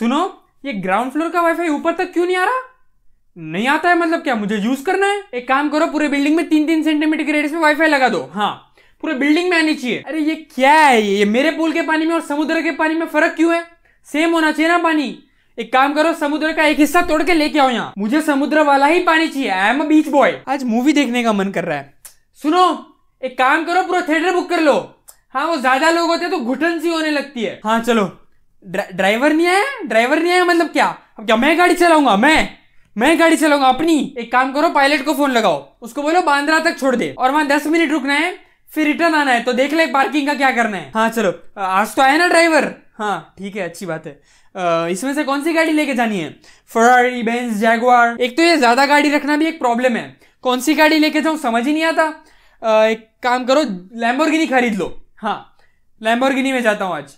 सुनो ये ground floor का वाईफाई ऊपर तक क्यों नहीं आ रहा नहीं आता है मतलब क्या मुझे यूज करना है एक काम करो पूरे बिल्डिंग में तीन तीन सेंटीमीटर के रेडियस में वाईफाई लगा दो हाँ पूरे बिल्डिंग में आनी चाहिए अरे ये क्या है ये मेरे पुल के पानी में और समुद्र के पानी में फर्क क्यों है सेम होना चाहिए ना पानी एक काम करो समुद्र का एक हिस्सा तोड़ के लेके आओ यहाँ मुझे समुद्र वाला ही पानी चाहिए I am a beach boy आज मूवी देखने का मन कर रहा है सुनो एक काम करो पूरा थिएटर बुक कर लो हाँ वो ज्यादा लोग होते हैं तो घुटन सी होने लगती है हाँ चलो ड्राइवर नहीं आया ड्राइवर नहीं आया मतलब क्या अब क्या मैं गाड़ी चलाऊंगा मैं मैं गाड़ी चलाऊंगा अपनी एक काम करो पायलट को फोन लगाओ उसको बोलो बांद्रा तक छोड़ दे और वहां दस मिनट रुकना है फिर रिटर्न आना है तो देख ले पार्किंग का क्या करना है हाँ चलो आज तो आया ना ड्राइवर हाँ ठीक है अच्छी बात है इसमें से कौन सी गाड़ी लेके जानी है फरारी बेंस जैगवार एक तो ये ज्यादा गाड़ी रखना भी एक प्रॉब्लम है कौन सी गाड़ी लेके जाऊ समझ ही नहीं आता एक काम करो लैम्बोर्गिनी खरीद लो हाँ लैम्बोर्गिनी में जाता हूँ आज